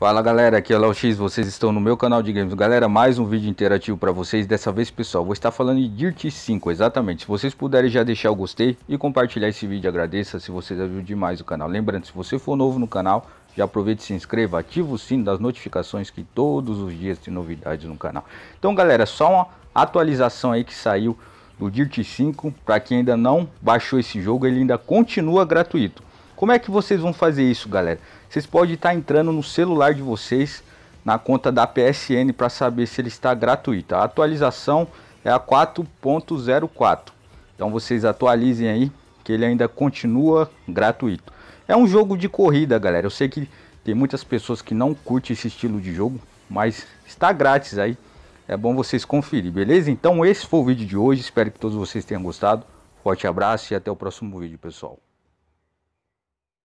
Fala galera, aqui é o X, vocês estão no meu canal de games. Galera, mais um vídeo interativo para vocês. Dessa vez, pessoal, vou estar falando de Dirt 5, exatamente. Se vocês puderem já deixar o gostei e compartilhar esse vídeo, agradeça se vocês ajudam demais o canal. Lembrando, se você for novo no canal, já aproveite e se inscreva, ativa o sino das notificações que todos os dias tem novidades no canal. Então, galera, só uma atualização aí que saiu do Dirt 5. Para quem ainda não baixou esse jogo, ele ainda continua gratuito. Como é que vocês vão fazer isso, galera? Vocês podem estar tá entrando no celular de vocês, na conta da PSN, para saber se ele está gratuito. A atualização é a 4.04. Então vocês atualizem aí, que ele ainda continua gratuito. É um jogo de corrida, galera. Eu sei que tem muitas pessoas que não curtem esse estilo de jogo, mas está grátis aí é bom vocês conferirem, beleza? Então esse foi o vídeo de hoje, espero que todos vocês tenham gostado. Forte abraço e até o próximo vídeo, pessoal.